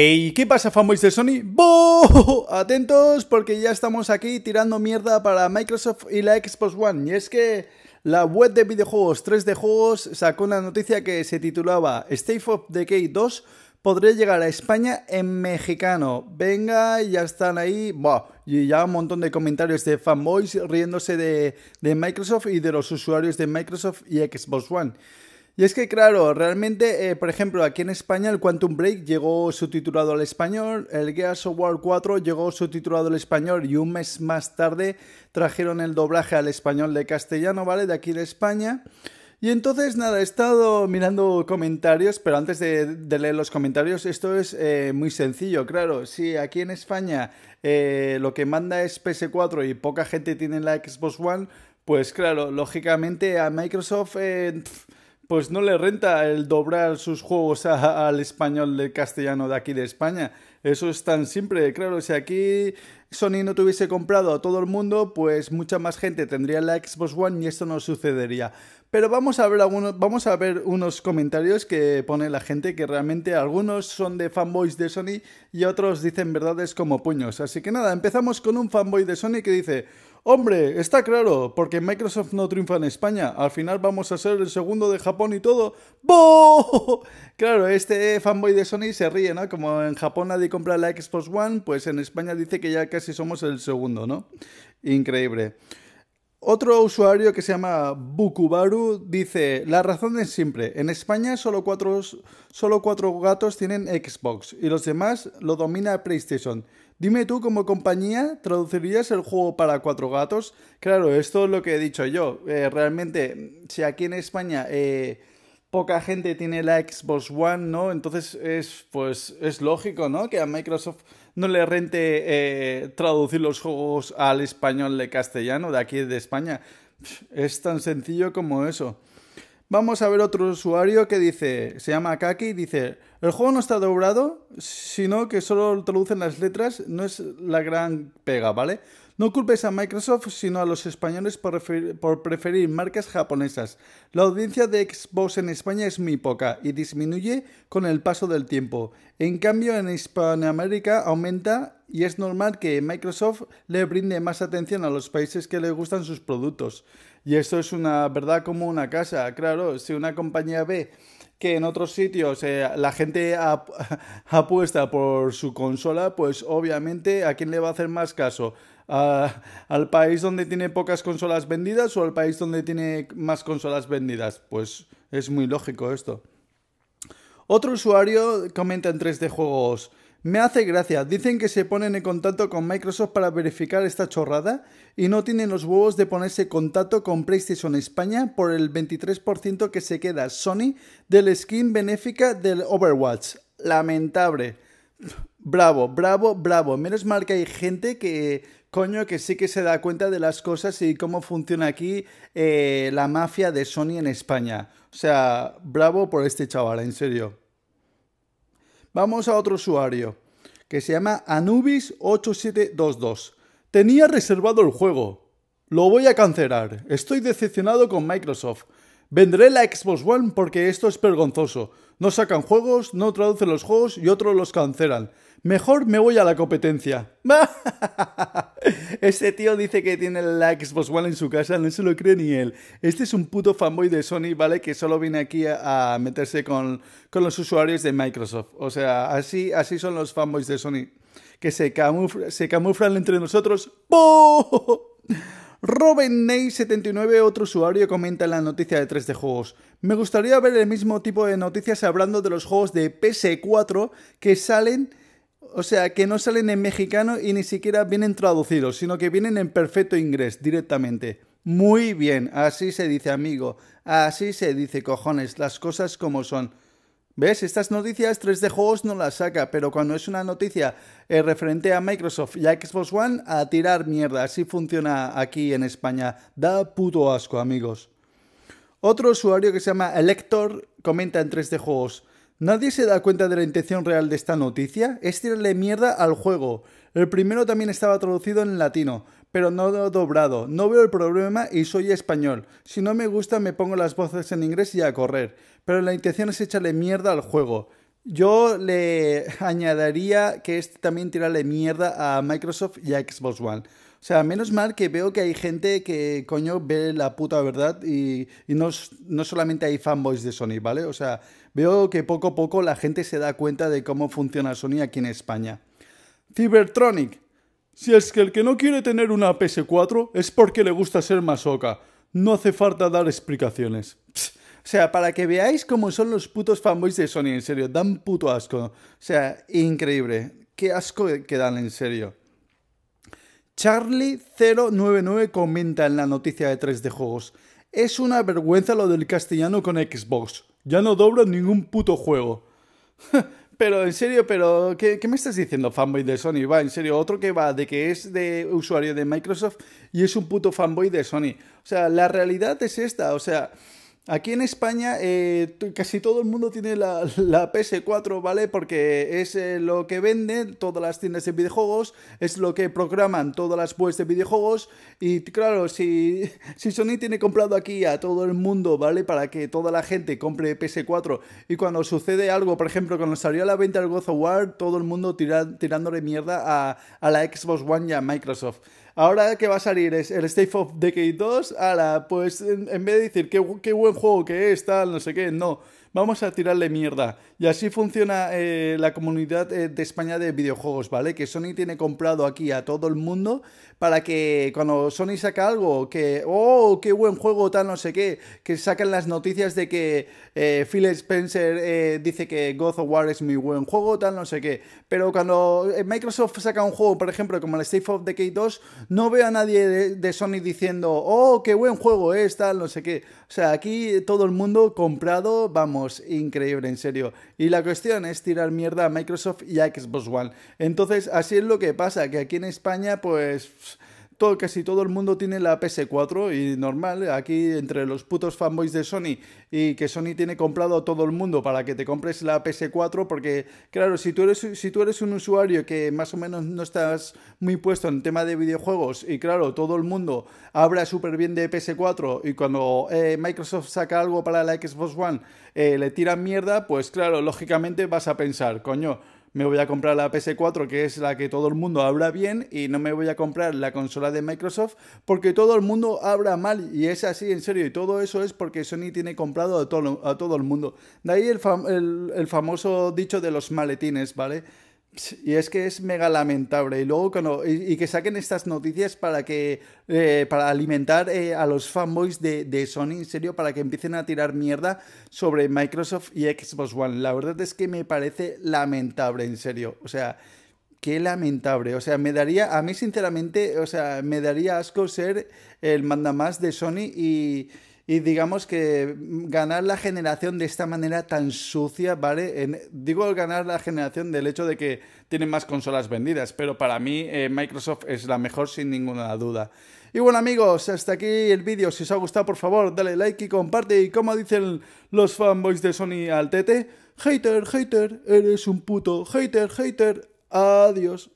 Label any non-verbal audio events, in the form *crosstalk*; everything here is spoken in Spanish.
¡Ey! ¿Qué pasa fanboys de Sony? ¡Boo! Atentos porque ya estamos aquí tirando mierda para Microsoft y la Xbox One. Y es que la web de videojuegos 3D Juegos sacó una noticia que se titulaba State of Decay 2 podría llegar a España en mexicano. Venga, ya están ahí. Buah, y ya un montón de comentarios de fanboys riéndose de Microsoft y de los usuarios de Microsoft y Xbox One. Y es que, claro, realmente, eh, por ejemplo, aquí en España el Quantum Break llegó subtitulado al español, el Gears of War 4 llegó subtitulado al español y un mes más tarde trajeron el doblaje al español de castellano, ¿vale? De aquí de España. Y entonces, nada, he estado mirando comentarios, pero antes de, leer los comentarios, esto es eh, muy sencillo, claro. Si aquí en España eh, lo que manda es PS4 y poca gente tiene la Xbox One, pues claro, lógicamente a Microsoft pues no le renta el doblar sus juegos al español del castellano de aquí de España. Eso es tan simple, claro, si aquí Sony no tuviese comprado a todo el mundo, pues mucha más gente tendría la Xbox One y esto no sucedería. Pero vamos a ver algunos, vamos a ver unos comentarios que pone la gente que realmente algunos son de fanboys de Sony y otros dicen verdades como puños. Así que nada, empezamos con un fanboy de Sony que dice Hombre, está claro, porque Microsoft no triunfa en España. Al final vamos a ser el segundo de Japón y todo. ¡Boo! *laughs* Claro, este fanboy de Sony se ríe, ¿no? Como en Japón nadie compra la Xbox One, pues en España dice que ya casi somos el segundo, ¿no? Increíble. Otro usuario que se llama Bukubaru dice, la razón es simple, en España solo cuatro, solo cuatro gatos tienen Xbox y los demás lo domina PlayStation. Dime tú, como compañía, ¿traducirías el juego para cuatro gatos? Claro, esto es lo que he dicho yo. Eh, realmente, si aquí en España eh, poca gente tiene la Xbox One, ¿no? Entonces es, pues, es lógico, ¿no? Que a Microsoft no le rente eh, traducir los juegos al español de castellano, de aquí de España. Es tan sencillo como eso. Vamos a ver otro usuario que dice, se llama Kaki, dice, el juego no está doblado, sino que solo traducen las letras, no es la gran pega, ¿vale? No culpes a Microsoft, sino a los españoles por, preferir marcas japonesas. La audiencia de Xbox en España es muy poca y disminuye con el paso del tiempo. En cambio, en Hispanoamérica aumenta y es normal que Microsoft le brinde más atención a los países que le gustan sus productos. Y esto es una verdad como una casa. Claro, si una compañía ve que en otros sitios eh, la gente *laughs* apuesta por su consola, pues obviamente a quién le va a hacer más caso, al país donde tiene pocas consolas vendidas o al país donde tiene más consolas vendidas. Pues es muy lógico esto. Otro usuario comenta en 3D Juegos. Me hace gracia, dicen que se ponen en contacto con Microsoft para verificar esta chorrada y no tienen los huevos de ponerse en contacto con PlayStation España por el 23% que se queda Sony del skin benéfica del Overwatch. Lamentable. Bravo, bravo, bravo. Menos mal que hay gente que coño, que sí que se da cuenta de las cosas y cómo funciona aquí eh, la mafia de Sony en España. O sea, bravo por este chaval, en serio. Vamos a otro usuario, que se llama Anubis8722. Tenía reservado el juego. Lo voy a cancelar. Estoy decepcionado con Microsoft. Vendré la Xbox One porque esto es vergonzoso. No sacan juegos, no traducen los juegos y otros los cancelan. Mejor me voy a la competencia. *laughs* Este tío dice que tiene la Xbox One en su casa, no se lo cree ni él. Este es un puto fanboy de Sony, ¿vale? Que solo viene aquí a, meterse con, los usuarios de Microsoft. O sea, así, así son los fanboys de Sony. Que se, camuflan entre nosotros. Robin ney RobenNey79, otro usuario, comenta en la noticia de 3 d juegos. Me gustaría ver el mismo tipo de noticias hablando de los juegos de PS4 que salen o sea, que no salen en mexicano y ni siquiera vienen traducidos, sino que vienen en perfecto inglés directamente. Muy bien, así se dice amigo, así se dice cojones, las cosas como son. ¿Ves? Estas noticias 3D Juegos no las saca, pero cuando es una noticia eh, referente a Microsoft y a Xbox One, a tirar mierda. Así funciona aquí en España. Da puto asco, amigos. Otro usuario que se llama Elector comenta en 3D Juegos. Nadie se da cuenta de la intención real de esta noticia, es tirarle mierda al juego. El primero también estaba traducido en latino, pero no lo doblado. No veo el problema y soy español. Si no me gusta me pongo las voces en inglés y a correr. Pero la intención es echarle mierda al juego. Yo le añadiría que este también tirarle mierda a Microsoft y a Xbox One. O sea, menos mal que veo que hay gente que, coño, ve la puta verdad y, no, solamente hay fanboys de Sony, ¿vale? O sea, veo que poco a poco la gente se da cuenta de cómo funciona Sony aquí en España. Cybertronic. Si es que el que no quiere tener una PS4 es porque le gusta ser masoca. No hace falta dar explicaciones. O sea, para que veáis cómo son los putos fanboys de Sony, en serio, dan puto asco. O sea, increíble. Qué asco que dan, en serio. Charlie099 comenta en la noticia de 3 d juegos. Es una vergüenza lo del castellano con Xbox. Ya no doblo ningún puto juego. *laughs* pero, en serio, pero. ¿qué, ¿qué, me estás diciendo, fanboy de Sony? Va, en serio, otro que va de que es de usuario de Microsoft y es un puto fanboy de Sony. O sea, la realidad es esta. O sea, Aquí en España eh, casi todo el mundo tiene la, *laughs* PS4, ¿vale? Porque es eh, lo que venden todas las tiendas de videojuegos, es lo que programan todas las webs de videojuegos y claro, *laughs* si, Sony tiene comprado aquí a todo el mundo, ¿vale? Para que toda la gente compre PS4 y cuando sucede algo, por ejemplo, cuando salió a la venta el God of War, todo el mundo tirándole mierda a la Xbox One y a Microsoft. Ahora que va a salir es el State of Decay 2, ahora, pues en, vez de decir qué, qué buen juego que es, tal, no sé qué, no vamos a tirarle mierda. Y así funciona eh, la comunidad eh, de España de videojuegos, ¿vale? Que Sony tiene comprado aquí a todo el mundo para que cuando Sony saca algo, que, oh, qué buen juego, tal, no sé qué, que sacan las noticias de que eh, Phil Spencer dice que God of War es muy buen juego, tal, no sé qué. Pero cuando Microsoft saca un juego, por ejemplo, como el State of the Decay 2, no veo a nadie de, de Sony diciendo, oh, qué buen juego es, tal, no sé qué. O sea, aquí todo el mundo comprado, vamos increíble, en serio. Y la cuestión es tirar mierda a Microsoft y a Xbox One. Entonces, así es lo que pasa, que aquí en España, pues todo, casi todo el mundo tiene la PS4 y normal, aquí entre los putos fanboys de Sony y que Sony tiene comprado a todo el mundo para que te compres la PS4 porque claro, si tú eres si tú eres un usuario que más o menos no estás muy puesto en tema de videojuegos y claro, todo el mundo habla súper bien de PS4 y cuando eh, Microsoft saca algo para la Xbox One eh, le tiran mierda, pues claro, lógicamente vas a pensar, coño, me voy a comprar la PS4, que es la que todo el mundo habla bien, y no me voy a comprar la consola de Microsoft porque todo el mundo habla mal, y es así, en serio, y todo eso es porque Sony tiene comprado a todo, a todo el mundo. De ahí el, el famoso dicho de los maletines, ¿vale? Y es que es mega lamentable. Y luego cuando, y, que saquen estas noticias para que eh, para alimentar eh, a los fanboys de, de, Sony, en serio, para que empiecen a tirar mierda sobre Microsoft y Xbox One. La verdad es que me parece lamentable, en serio. O sea, qué lamentable. O sea, me daría, a mí sinceramente, o sea, me daría asco ser el manda más de Sony y, y digamos que ganar la generación de esta manera tan sucia, ¿vale? digo ganar la generación del hecho de que tienen más consolas vendidas, pero para mí eh, Microsoft es la mejor sin ninguna duda. Y bueno amigos, hasta aquí el vídeo, si os ha gustado por favor dale like y comparte y como dicen los fanboys de Sony al TT hater, hater, eres un puto hater, hater, adiós.